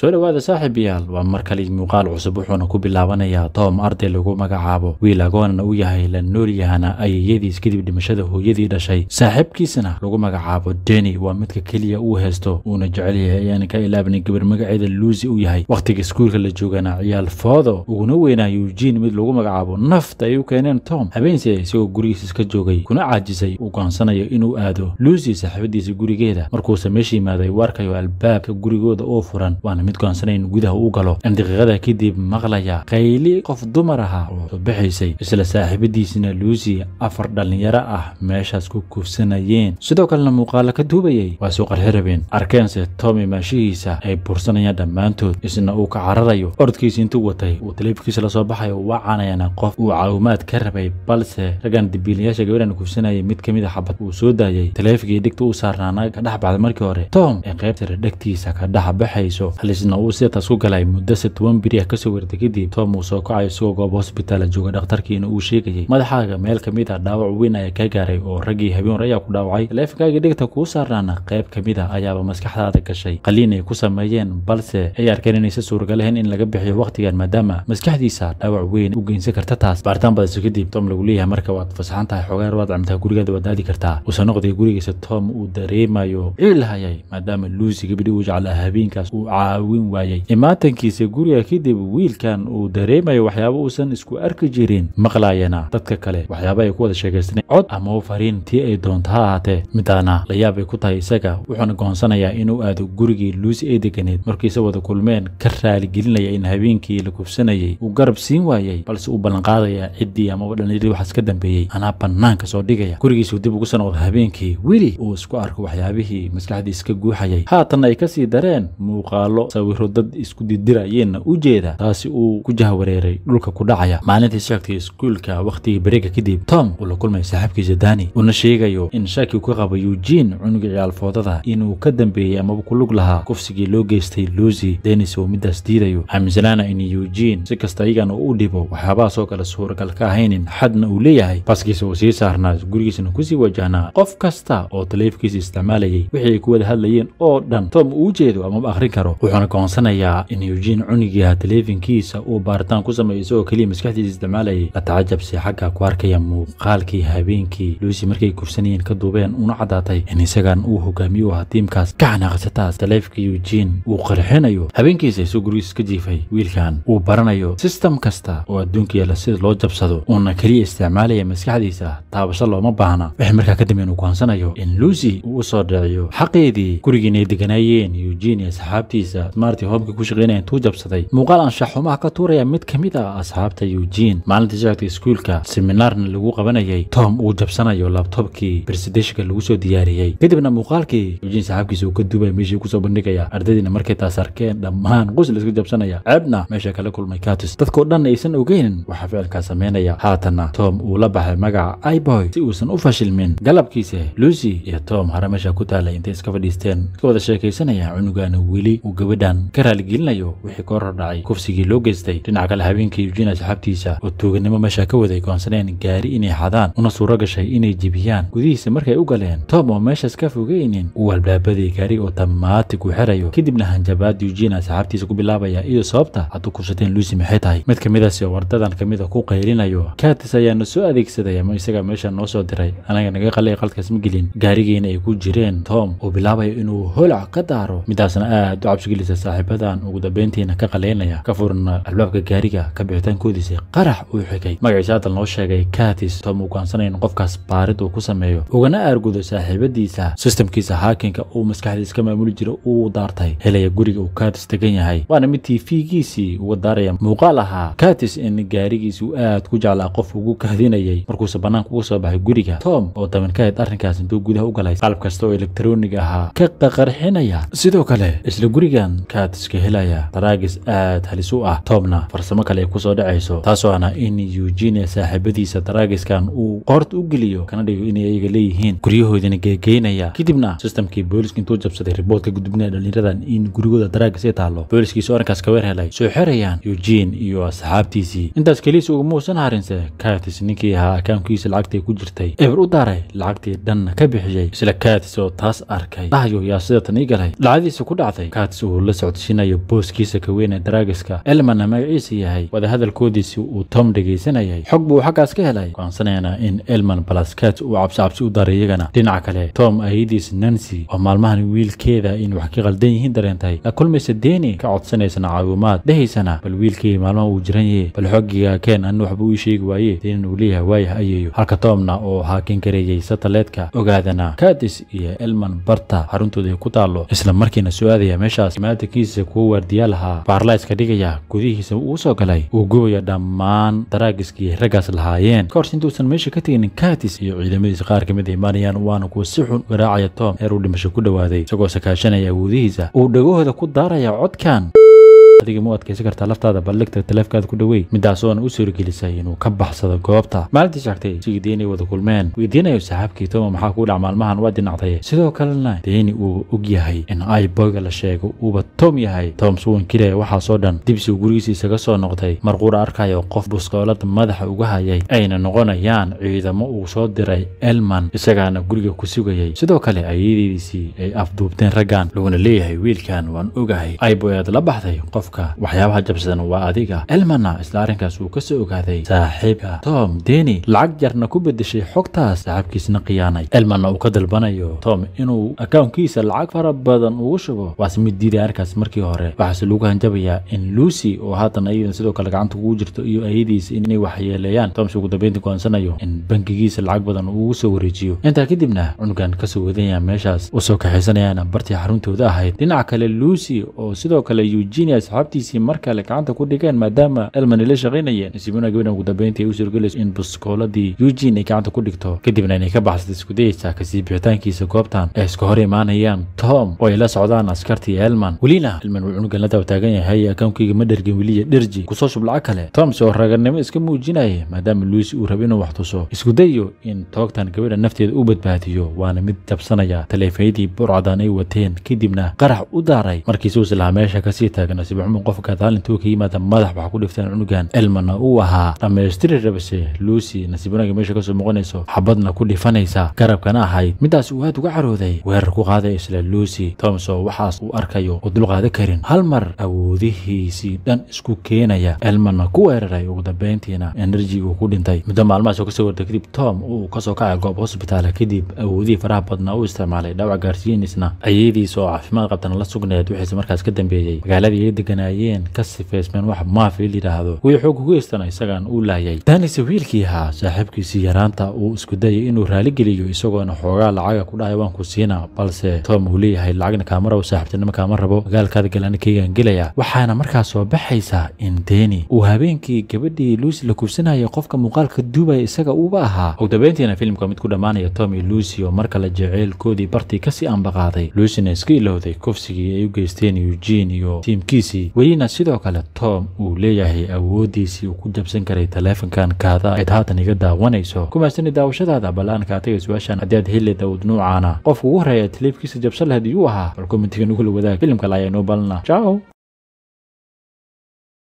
soo dhowaada saaxiibayaal waa mar kale muuqaal cusub wuxuuna ku bilaabanayaa toom arday lagu magacaabo wiil agoonana u yahay la nool noolyahana ayayadiis kadib dhimashada hooyadii dhashay saaxiibkiisana lagu magacaabo deni waa midka keliya uu heesto uuna jecel yahay ayaana ka ilaabnay gabar magaceeda luusi u yahay wakhtiga iskuulka la joogana ciyaal foodo uguna weynaa yujiin mid lagu magacaabo nafta ay u keeneen tom habeense isagoo gurigiis iska joogay kuna caajisay uu goonsanayo inuu aado luusi saaxiibadiisa gurigeeda markuuse meesha yimaaday warkayo albaabka gurigooda oo furan waana mid go'aansan gudaha u galo aan daqiiqada kadib maqlaya qayli qof dumar ahaa oo soo baxaysay isla saaxiibadiisina luusi afar dhallinyaro ah meeshaas ku kufsanayeen sidoo kalena muuqaalo ka duubayay waa soo qarxirabeen arkeense tomi maashihiisa ay bursanayaan dhammaantood isna uu ka cararayo orodkiisi intuu watay uu taleefikiisa la soo baxayo wacanayana qof uu caawimaad ka rabay balse raggan dibiilayaasha gabadhan kufsanayay mid ka mid a ah xabad uu soo daayay taleefikii dhigta u saarnaana ka dhex baxday markii hore tom ee qaybtare dhegtiisa ka dhex baxayso cisna uu siyartaas ku galay muddo toban beri ah kasoo warda kadib tom uu soo kacayo isagoo gooba hosbitaala jooga dhakhtarkiina uu sheegayay madaxaaga meel kamid ah dhaawac weyn ayaa kaa gaaray oo raggii habeen hore ayaa ku dhaawacay taleefonkaagii dhigta kuu saarnaana qayb kamid ah ayaaba maskaxdaada gashay qaliin ay ku sameeyeen balse ay arkeen inaysa suuragal in laga bixiyo wakhtigan maadaama maskaxdiisa dhaawac weyn u geynsan karta taas baaritaan badayso kadib tom lagu leeyahay marka waad fasaxan tahay xogaar waad camtaa gurigaada waad daadi kartaa use noqday gurigiisa tom uu dareemayo ciilhayay maadaama luusi gabadhi uu jeclaa habeenkaas uu caaw haween waayey imaatankiisa guriga kadib wiilkan uu dareemayo waxyaabo uusan isku arki jirin maqlaayana dadka kale waxyaaba ay ku wada sheegaysanay cod ama fariin tii ay doonto ha ahaatee midaana layaab ay ku tahay isaga wuxuuna goonsanayaa inuu aado gurigii luusi ay deganeed markiise wada kulmeen ka raaligelinaya in habeenkii la kufsanayey uu garab siin waayey balse uu ballanqaadaya ciddii amaba dhallinyadii waxaas ka dambeeyey anaa bannaanka soo dhigaya gurigiisuu dib ugu noqda habeenkii wili uu isku arko waxyaabihii maskaxdiis ka guuxayay haatanna ay ka sii dareen muuqaallo sawiro dad isku dirdirayeenna u jeeda taasi uu ku jahwareeray dhulka ku dhacaya maalintii sheegtay iskuulka wakhtigii bareega kadib tom uu la kulmay saaxiibkiisa dani uuna sheegayo in shaki uu ka qabo eugene cunugii ciyaalfoodada inuu ka dambeeyey amaba ku lug lahaa kufsigii loo geystay luusi denis uu middaas diidayo aaminsanaana in eugene si kasta ayagana u dhibo waxyaabahaasoo kale suuragal ka ahaynin xadna uu leeyahay baskiisa uu sii saarnaa gurigiisana kusii wajahnaa qof kasta oo taleefokiisa isticmaalayay wixii ay ku wada hadlayeen oo dhan tom uu jeedo amaba akhrin karo wuxuuna goonsanayaa in eugene cuniga taleefinkiisa uu baaritaan ku sameeyo isagoo keliya maskaxdiisa isticmaalayay la tacajabsi xagga ku arkaya muuqaalkii habeenkii luusi markay gursanayeen ka duubeen una caddaatay in isagan uu hogaamiyo aha tiimkaas ka xanaaqsataas taleefka eugene uu qarxinayo habeenkiisa isagoo gurigiis ka jiifay wiilkan uu baranayo sistam kasta oo adduunka yaalla sida loo jabsado uuna keliya isticmaalaya maskaxdiisa taabasho looma baahna waxay markaa ka inuu uu goonsanayo in luusi uu u soo dhiciyo xaqeedii gurigiinay deganaayeen eugene iyo saxaabtiisa maartii hoobka ku shaqaynaya intuu jabsaday muuqaal anshax xumaha ka tuuraya mid ka mid ah asxaabta eugene maalintii sheegtay iskuulka siminaarna lagu qabanayay tom uu jabsanayo labtobkii bersideshka lagu soo diyaariyey kadibna muuqaalkii eugene saxaabkiisa uu ka duubaya meeshii kusoo bandhigaya ardaydiina markay taas arkeen dhammaan qus laisku jabsanaya ceebna meesha kala kulmay katus dadkoo dhan aysan ogeynin waxaa ficilkaa sameynaya haatanna tom uu la baxay magaca iboy si uusan u fashilmin galabkiisa lucy iyo tom hare meesha ku taalay intay iska fadhiisteen iska wada sheekaysanaya cunugaana weli uu gaban gabadhan ka raaligelinayo wixii ka dhacay kufsigii loo geystay dhinac kale habeenkii eugina saxaabtiisa oo tuuganimo meeshaa ka waday goonsaneen gaari inay xadaan una suuro gashay inay jibiyaan gudihiisa markay u galeen tom oo meeshaas ka fogeynin uu albaabaday gaari oo tamaati ku xerayo kadibna hanjabaad eugina saxaabtiisa ku bilaabaya iyo sababta hadduu kufsateen luusi maxay tahay mid ka midaasi ah oo wardadan ka mida ah ku qaylinayo kaatis ayaana soo adeegsaday ama isaga meesha noo soo diray anaga naga qalay qaldkaas ma gelin gaarigiina ay ku jireen tom oo bilaabaya inuu holac ka daaro midaasna aad u cabsigeli arkaysa saaxiibadan ugu dambeyntiina ka qalaynaya ka furna albaabka gaariga ka bixitaankoodiisa qarax uu xigay magaciisa hadal noo sheegay katis tooma u go'aansanaya in qofkaas baarid uu ku sameeyo ugana aargudo saaxiibadiisa sistemkiisa haakinka uu maskaxdiisa ka maamuli jira uu daartay helaya guriga uu katis degan yahay waana mid tiifigiisii uga daaraya muuqaal ahaa katis in gaarigiisa uu aad ku jeclaa qof ugu kahdinayay markuuse bannaanka uga soo baxay guriga tom oo daminkaheed arrinkaas intuu gudaha u galay qalab kasta oo elektroniga ahaa ka qaqarxinaya sidoo kale isla gurigan kaad iska helaya daraagis aad halis u ah toobna farsamo kale ay kusoo dhacayso taasoo ana in eugenia saaxiibadiisa daraagiskan uu qoort u geliyo kana dhigo inay iyaga leeyihiin guryahoodina geegeynaya kadibna sistamkii booliska intuu jabsaday riboodka gudubnaya dhallinyaradan in gurigooda daraagis ay taalo booliskiisu arrinkaas ka weer helay soo xerayaan eugin iyo asxaabtiisii intaas keliis uguma uusan harinse katis ninkii ahaa akaamkiisa lacagtii ku jirtay eber u daaray lacagtii dhanna ka bixiyey isla katis oo taas arkay dhahyo yaa sidatan ii galay dhacdiisa ku dhacday katis uu la socodsiinayo booskiisa ka weyn ee daraagiska elmanna magaciisa yahay wadahadalkoodiisii uu tom dhegaysanayay xog buu xaggaas ka helay goaansanaynaa in elman balaskat uu cabsicabsi u daray iyagana dhinaca kale tom ayadiis nancy oo maalmahan wiilkeeda in wax ka qaldan yihiin dareentay la kulmaysa deni ka codsanaysana caawimaad dhahaysana bal wiilkii maalmaha uu jiran yahe bal xogiga keen anna waxba ii sheegi waaye deenin uu leeyahay waayah ayeeyo halka toomna oo haakin kareeyey sataleedka ogaadana kadis iyo elman barta xaruntooda ay ku taallo isla markiina soo aadaya meeshaas aadankiisa kuwa waardiyaal ahaa baarlayska dhigaya gudihiisa uu soo galay uu gubaya dhammaan daraagiskii raggaas lahaayeen kahors intuusan meesha ka teginin kaatis iyo ciidamadiisa qaar ka mid ah imaanayaan waana kuwa si xun garaacaya tom heer uu dhimasho ku dhowaaday isagoo sakaashanaya awoodihiisa uu dhagahooda ku daaraya codkan adiga u adkaysan kartaa laftaada bal ligta taleefkaada ku dhawey midaasoona u suuragelisay inuu ka baxsado goobta maalintii shaagtay siga deenay wada kulmeen weydiinayo saaxiibkii toma maxaa kuu dhac maalmahan waa dhinacday sidoo kalena deeni uuba og yahay in aiboyga la sheego uuba tom yahay tom suwankiraya waxaasoo dhan dibsiu gurigiisa isaga soo noqday mar marquura arkayo qof buskoolada madaxa uga hayay ayna noqonayaan ciidamo uu soo diray elman isagaana guriga ku sugayay sidoo kale ayadeediisii ay afduubteen raggan laguna leeyahay wiilkan waan ogahay aiboy aad la baxday qof qofka waxyaabaha jabsadan waa adiga elmana isla arrinkaas uu ka soo ogaaday saaxiibka tom deni lacag jarna ku bedeshay xogtaas saaxiibkiisna khiyaanay elmana uu ka dalbanayo tom inuu akawnkiisa lacag fara badan ugu shubo waase mid diiday arrinkaas markii hore waxaase lagu hanjabayaa in lucy oo haatan ayadana sidoo kale gacanta ugu jirto iyo ayadiisa inay waxyeeleeyaan toms ugu dambeynta go'ansanayo in bankigiisa lacag badan uu ugu soo wareejiyo intaa kadibna cunugan kasoo wadanayaa meeshaas usoo kaxaysanayaana bartii xaruntooda ahayd dhinaca kale lucy oo sidoo kale eugenia asxaabtiisii mar kale gacanta ku dhigeen maadaama elman elmanila shaqaynayeen nasiibona gaban ugu dambeyntii ay u suurgelayso in baskooladii eugin ay gacanta ku dhigto kadibna inay ka baxsada iskudayaysaa kasii bixitaankiisa goobtan ay iska hor imaanayaan tom oo ay la socdaan askartii elman welina elman wuu cunugan la taagan yahay akoonkeyga ma dhergin weliya dherji kusoo shub lacag kale toms oo raganimo iska muujinaya maadaama luis uu raba inuu wax tuso dayo in toogtan gabadha nafteeda u badbaadiyo waana mid jabsanaya taleefayadii burcadan ay wateen kadibna qarax u daaray markiise uslaa meesha kasii taagan cunug qofka taalintuu ka yimaada madax waxaa ku dhifteen cunugan elmana uu ahaa dhammaystiri rabase luusi nasiib wanaga meesha kasoo muuqanayso xabadna ku dhifanaysa garabkana ahayd midaas uu aad uga carooday weerar ku qaaday isla luusi tomso waxaas uu arkayo u dulqaada karin hal mar awoodihiisii dhan isku keenaya elmana ku weeraray ugu dambayntiina enerji uu ku dhintay muddo maalmahaas kasoo wartay kadib tom uu kasoo kacay goob hosbitaala kadib awoodihii faraha badnaa u isticmaalay dhaawac gaarsiinisna ayadiisa oo caafimaad qabtana la sugnayd wixiise markaas ka dambeeyey magaaladii degan eedanaayeen ka sifaysmeen wax maafi layidhaahdo way xoog ugu eestana isagaan uu laayay daanise wiilkii ahaa saaxiibkiisii yaraanta uu isku dayay inuu raaligeliyo isagoona xoogaa lacaga ku dhahay waan ku siinaa balse tom uu leeyahay lacagna kaama rabo saaxiibtinimo kaama rabo magaalkaada galani kaygaan gelaya waxaana markaa soo baxaysaa in deni uu habeenkii gabadhii luusi la kuubsanayay qofka muuqaalka duubaya isaga uuba ahaa ogdabeyntiina filmka mid ku dhammaanaya tom iyo luusi oo mar kale jeceylkoodii bartii kasii ambaqaaday luusina iska ilowday kufsigii ay u geysteen eugene iyo tiimkiisii waayey welina sidoo kale tom uu leeyahay awooddiisii uu ku jabsan karay taleefonkan kaada ayd haatan iga daawanayso kumaasani daawashadaada bal aan su-aashan haddii aad heli dawd nuucaana qofka ugu horeeya taleefkiisa jabsan lahayd iyuu ahaa bal komentiga nugula wadaag filimkale ayaanu balna jaw